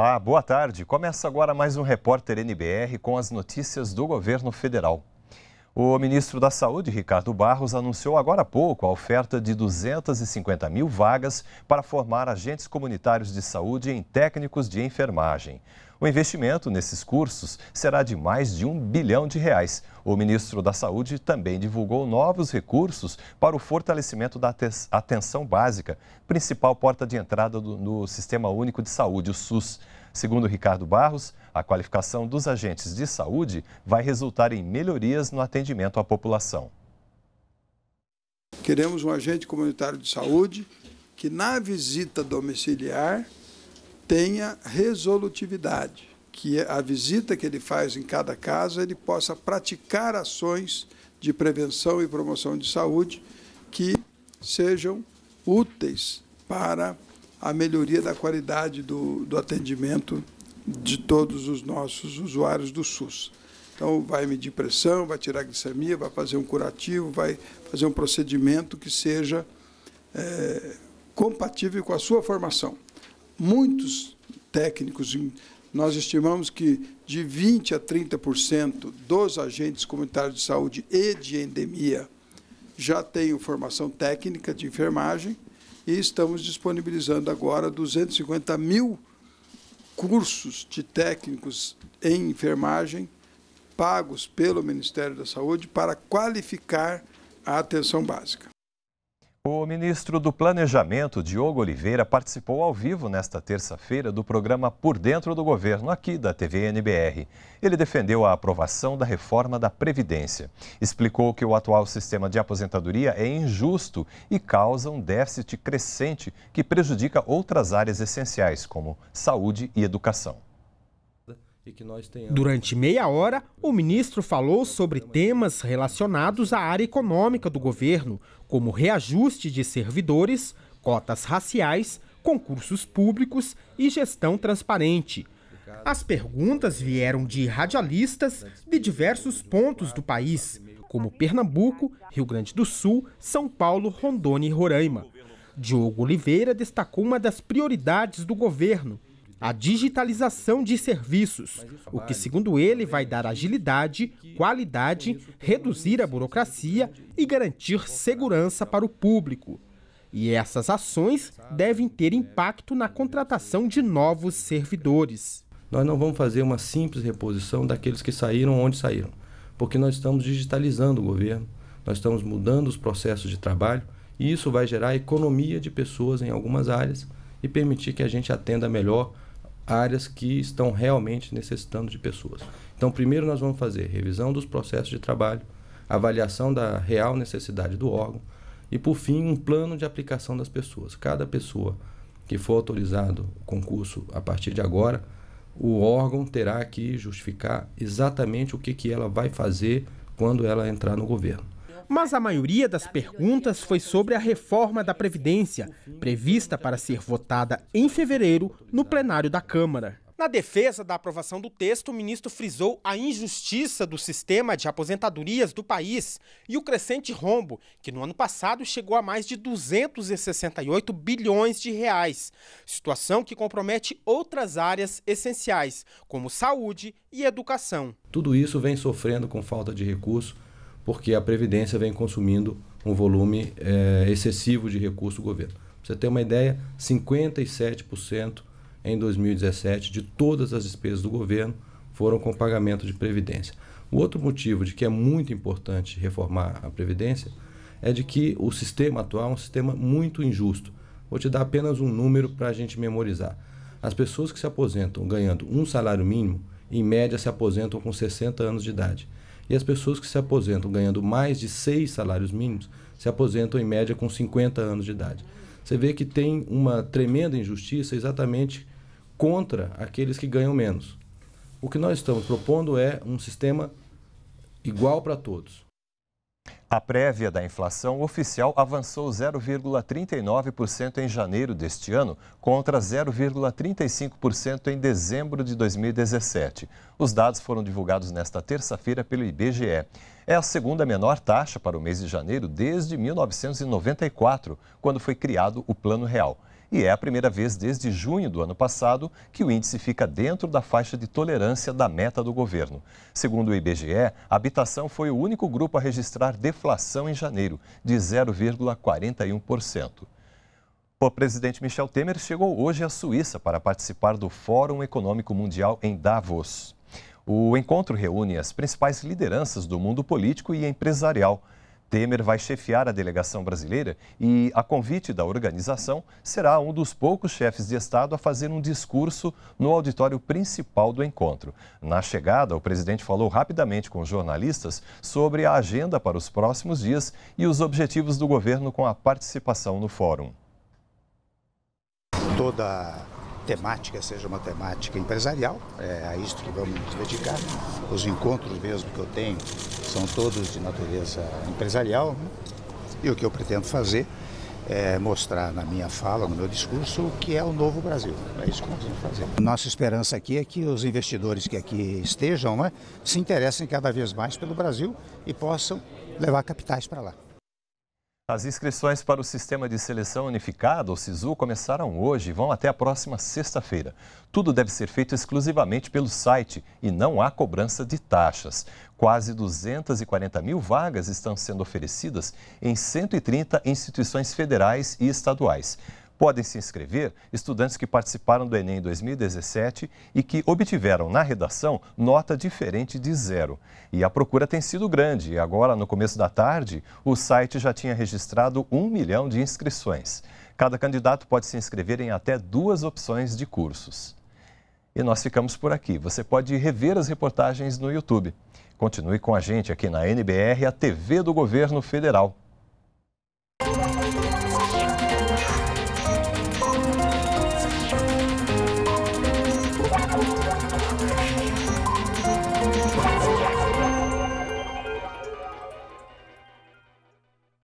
Olá, boa tarde. Começa agora mais um Repórter NBR com as notícias do governo federal. O ministro da Saúde, Ricardo Barros, anunciou agora há pouco a oferta de 250 mil vagas para formar agentes comunitários de saúde em técnicos de enfermagem. O investimento nesses cursos será de mais de um bilhão de reais. O ministro da Saúde também divulgou novos recursos para o fortalecimento da atenção básica, principal porta de entrada do, no Sistema Único de Saúde, o SUS. Segundo Ricardo Barros, a qualificação dos agentes de saúde vai resultar em melhorias no atendimento à população. Queremos um agente comunitário de saúde que na visita domiciliar tenha resolutividade, que a visita que ele faz em cada casa ele possa praticar ações de prevenção e promoção de saúde que sejam úteis para a melhoria da qualidade do, do atendimento de todos os nossos usuários do SUS. Então, vai medir pressão, vai tirar glicemia, vai fazer um curativo, vai fazer um procedimento que seja é, compatível com a sua formação. Muitos técnicos, nós estimamos que de 20% a 30% dos agentes comunitários de saúde e de endemia já têm formação técnica de enfermagem, e estamos disponibilizando agora 250 mil cursos de técnicos em enfermagem pagos pelo Ministério da Saúde para qualificar a atenção básica. O ministro do Planejamento, Diogo Oliveira, participou ao vivo nesta terça-feira do programa Por Dentro do Governo, aqui da TV NBR. Ele defendeu a aprovação da reforma da Previdência. Explicou que o atual sistema de aposentadoria é injusto e causa um déficit crescente que prejudica outras áreas essenciais, como saúde e educação. Tenhamos... Durante meia hora, o ministro falou sobre temas relacionados à área econômica do governo, como reajuste de servidores, cotas raciais, concursos públicos e gestão transparente. As perguntas vieram de radialistas de diversos pontos do país, como Pernambuco, Rio Grande do Sul, São Paulo, Rondônia e Roraima. Diogo Oliveira destacou uma das prioridades do governo, a digitalização de serviços, o que, segundo ele, vai é dar agilidade, qualidade, reduzir a é burocracia e garantir segurança para o público. E essas ações devem ter é, impacto na contratação de novos servidores. Nós não vamos fazer uma simples reposição daqueles que saíram onde saíram, porque nós estamos digitalizando o governo, nós estamos mudando os processos de trabalho e isso vai gerar economia de pessoas em algumas áreas e permitir que a gente atenda melhor áreas que estão realmente necessitando de pessoas. Então, primeiro nós vamos fazer revisão dos processos de trabalho, avaliação da real necessidade do órgão e, por fim, um plano de aplicação das pessoas. Cada pessoa que for autorizado o concurso a partir de agora, o órgão terá que justificar exatamente o que, que ela vai fazer quando ela entrar no governo. Mas a maioria das perguntas foi sobre a reforma da Previdência, prevista para ser votada em fevereiro no plenário da Câmara. Na defesa da aprovação do texto, o ministro frisou a injustiça do sistema de aposentadorias do país e o crescente rombo, que no ano passado chegou a mais de 268 bilhões de reais, situação que compromete outras áreas essenciais, como saúde e educação. Tudo isso vem sofrendo com falta de recursos porque a Previdência vem consumindo um volume é, excessivo de recurso do governo. Pra você ter uma ideia, 57% em 2017 de todas as despesas do governo foram com pagamento de Previdência. O outro motivo de que é muito importante reformar a Previdência é de que o sistema atual é um sistema muito injusto. Vou te dar apenas um número para a gente memorizar. As pessoas que se aposentam ganhando um salário mínimo, em média, se aposentam com 60 anos de idade. E as pessoas que se aposentam ganhando mais de seis salários mínimos se aposentam em média com 50 anos de idade. Você vê que tem uma tremenda injustiça exatamente contra aqueles que ganham menos. O que nós estamos propondo é um sistema igual para todos. A prévia da inflação oficial avançou 0,39% em janeiro deste ano, contra 0,35% em dezembro de 2017. Os dados foram divulgados nesta terça-feira pelo IBGE. É a segunda menor taxa para o mês de janeiro desde 1994, quando foi criado o Plano Real. E é a primeira vez desde junho do ano passado que o índice fica dentro da faixa de tolerância da meta do governo. Segundo o IBGE, a habitação foi o único grupo a registrar deflação em janeiro, de 0,41%. O presidente Michel Temer chegou hoje à Suíça para participar do Fórum Econômico Mundial em Davos. O encontro reúne as principais lideranças do mundo político e empresarial Temer vai chefiar a delegação brasileira e, a convite da organização, será um dos poucos chefes de Estado a fazer um discurso no auditório principal do encontro. Na chegada, o presidente falou rapidamente com jornalistas sobre a agenda para os próximos dias e os objetivos do governo com a participação no fórum. Toda temática seja uma temática empresarial, é a isso que vamos nos dedicar. Os encontros mesmo que eu tenho são todos de natureza empresarial né? e o que eu pretendo fazer é mostrar na minha fala, no meu discurso, o que é o novo Brasil. É isso que nós vamos fazer. Nossa esperança aqui é que os investidores que aqui estejam né, se interessem cada vez mais pelo Brasil e possam levar capitais para lá. As inscrições para o Sistema de Seleção Unificado, o SISU, começaram hoje e vão até a próxima sexta-feira. Tudo deve ser feito exclusivamente pelo site e não há cobrança de taxas. Quase 240 mil vagas estão sendo oferecidas em 130 instituições federais e estaduais. Podem se inscrever estudantes que participaram do Enem 2017 e que obtiveram na redação nota diferente de zero. E a procura tem sido grande e agora, no começo da tarde, o site já tinha registrado um milhão de inscrições. Cada candidato pode se inscrever em até duas opções de cursos. E nós ficamos por aqui. Você pode rever as reportagens no YouTube. Continue com a gente aqui na NBR, a TV do Governo Federal.